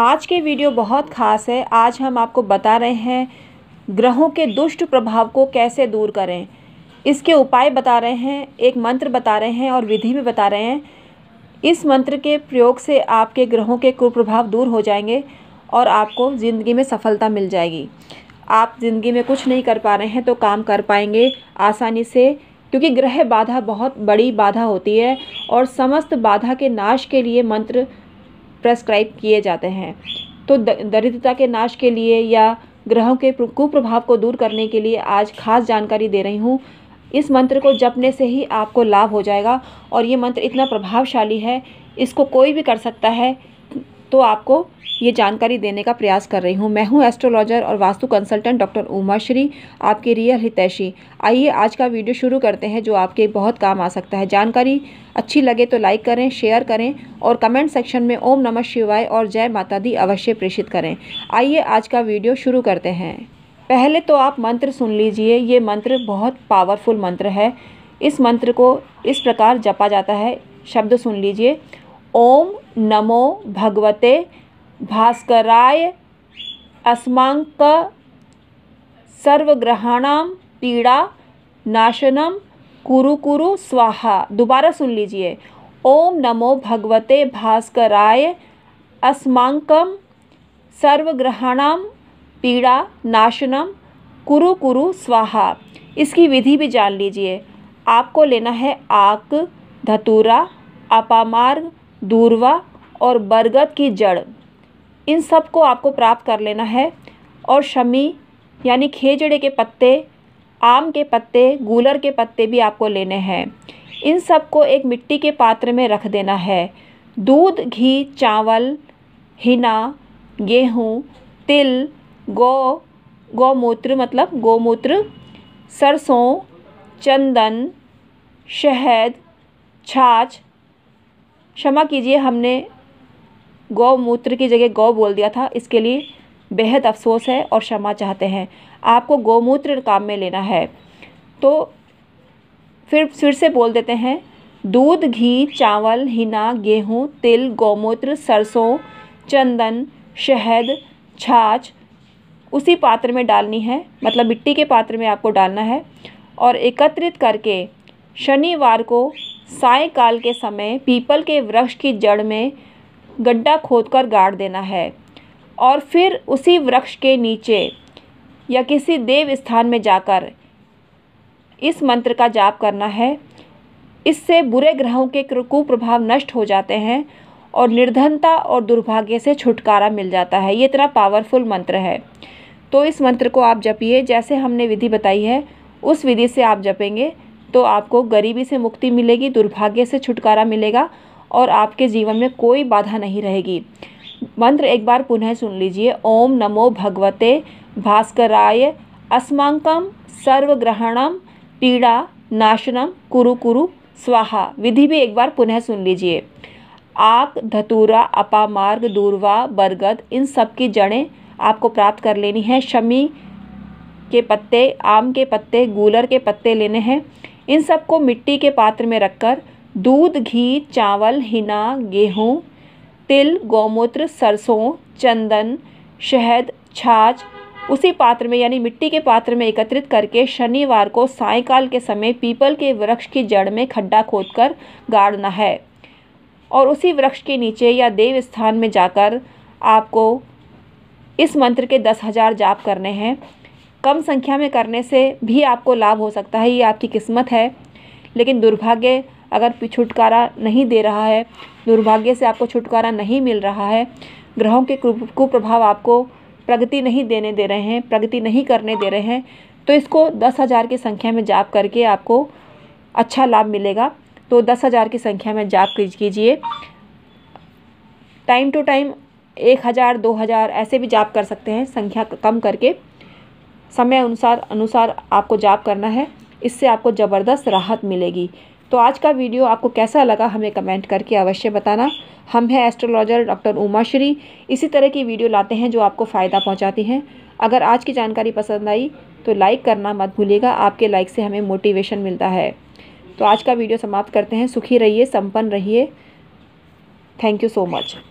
आज के वीडियो बहुत खास है आज हम आपको बता रहे हैं ग्रहों के दुष्ट प्रभाव को कैसे दूर करें इसके उपाय बता रहे हैं एक मंत्र बता रहे हैं और विधि भी बता रहे हैं इस मंत्र के प्रयोग से आपके ग्रहों के कुप्रभाव दूर हो जाएंगे और आपको ज़िंदगी में सफलता मिल जाएगी आप ज़िंदगी में कुछ नहीं कर पा रहे हैं तो काम कर पाएंगे आसानी से क्योंकि ग्रह बाधा बहुत बड़ी बाधा होती है और समस्त बाधा के नाश के लिए मंत्र प्रेस्क्राइब किए जाते हैं तो दरिद्रता के नाश के लिए या ग्रहों के कुप्रभाव को दूर करने के लिए आज खास जानकारी दे रही हूँ इस मंत्र को जपने से ही आपको लाभ हो जाएगा और ये मंत्र इतना प्रभावशाली है इसको कोई भी कर सकता है तो आपको ये जानकारी देने का प्रयास कर रही हूँ मैं हूँ एस्ट्रोलॉजर और वास्तु कंसल्टेंट डॉक्टर उमाश्री आपके रियल हितैषी आइए आज का वीडियो शुरू करते हैं जो आपके बहुत काम आ सकता है जानकारी अच्छी लगे तो लाइक करें शेयर करें और कमेंट सेक्शन में ओम नमः शिवाय और जय माता दी अवश्य प्रेषित करें आइए आज का वीडियो शुरू करते हैं पहले तो आप मंत्र सुन लीजिए ये मंत्र बहुत पावरफुल मंत्र है इस मंत्र को इस प्रकार जपा जाता है शब्द सुन लीजिए ओम नमो भगवते भास्कराय अस्माक सर्वग्रहाणाम पीड़ा नाशनम कुरु कुरु स्वाहा दोबारा सुन लीजिए ओम नमो भगवते भास्कराय अस्माकम सर्वग्रहाणाम पीड़ा नाशनम कुरु कुरु स्वाहा इसकी विधि भी जान लीजिए आपको लेना है आक धतूरा अपामार्ग दूरवा और बरगद की जड़ इन सब को आपको प्राप्त कर लेना है और शमी यानी खेजड़े के पत्ते आम के पत्ते गूलर के पत्ते भी आपको लेने हैं इन सब को एक मिट्टी के पात्र में रख देना है दूध घी चावल हिना गेहूँ तिल गौ गौमूत्र मतलब गौमूत्र सरसों चंदन शहद छाछ क्षमा कीजिए हमने गौमूत्र की जगह गौ बोल दिया था इसके लिए बेहद अफसोस है और क्षमा चाहते हैं आपको गौमूत्र काम में लेना है तो फिर फिर से बोल देते हैं दूध घी चावल हिना गेहूँ तिल गौमूत्र सरसों चंदन शहद छाछ उसी पात्र में डालनी है मतलब मिट्टी के पात्र में आपको डालना है और एकत्रित करके शनिवार को सायकाल के समय पीपल के वृक्ष की जड़ में गड्ढा खोदकर गाड़ देना है और फिर उसी वृक्ष के नीचे या किसी देव स्थान में जाकर इस मंत्र का जाप करना है इससे बुरे ग्रहों के कुप्रभाव नष्ट हो जाते हैं और निर्धनता और दुर्भाग्य से छुटकारा मिल जाता है ये इतना पावरफुल मंत्र है तो इस मंत्र को आप जपिए जैसे हमने विधि बताई है उस विधि से आप जपेंगे तो आपको गरीबी से मुक्ति मिलेगी दुर्भाग्य से छुटकारा मिलेगा और आपके जीवन में कोई बाधा नहीं रहेगी मंत्र एक बार पुनः सुन लीजिए ओम नमो भगवते भास्कराय अस्माकं सर्वग्रहणम पीड़ा नाशनम कुरु कुरु स्वाहा विधि भी एक बार पुनः सुन लीजिए आक धतूरा अपामार्ग दूरवा बरगद इन सब की जड़ें आपको प्राप्त कर लेनी है शमी के पत्ते आम के पत्ते गूलर के पत्ते लेने हैं इन सबको मिट्टी के पात्र में रखकर दूध घी चावल हिना गेहूँ तिल गौमूत्र सरसों चंदन शहद छाछ उसी पात्र में यानी मिट्टी के पात्र में एकत्रित करके शनिवार को सायकाल के समय पीपल के वृक्ष की जड़ में खड्डा खोदकर गाड़ना है और उसी वृक्ष के नीचे या देव स्थान में जाकर आपको इस मंत्र के दस हजार जाप करने हैं कम संख्या में करने से भी आपको लाभ हो सकता है ये आपकी किस्मत है लेकिन दुर्भाग्य अगर छुटकारा नहीं दे रहा है दुर्भाग्य से आपको छुटकारा नहीं मिल रहा है ग्रहों के कुप्रभाव आपको प्रगति नहीं देने दे रहे हैं प्रगति नहीं करने दे रहे हैं तो इसको दस हज़ार की संख्या में जाप करके आपको अच्छा लाभ मिलेगा तो दस हज़ार की संख्या में जाप कीजिए टाइम टू टाइम एक हज़ार दो हज़ार ऐसे भी जाप कर सकते हैं संख्या कम करके समय अनुसार अनुसार आपको जाप करना है इससे आपको ज़बरदस्त राहत मिलेगी तो आज का वीडियो आपको कैसा लगा हमें कमेंट करके अवश्य बताना हम हैं एस्ट्रोलॉजर डॉक्टर उमा श्री इसी तरह की वीडियो लाते हैं जो आपको फ़ायदा पहुंचाती हैं अगर आज की जानकारी पसंद आई तो लाइक करना मत भूलिएगा आपके लाइक से हमें मोटिवेशन मिलता है तो आज का वीडियो समाप्त करते हैं सुखी रहिए संपन्न रहिए थैंक यू सो मच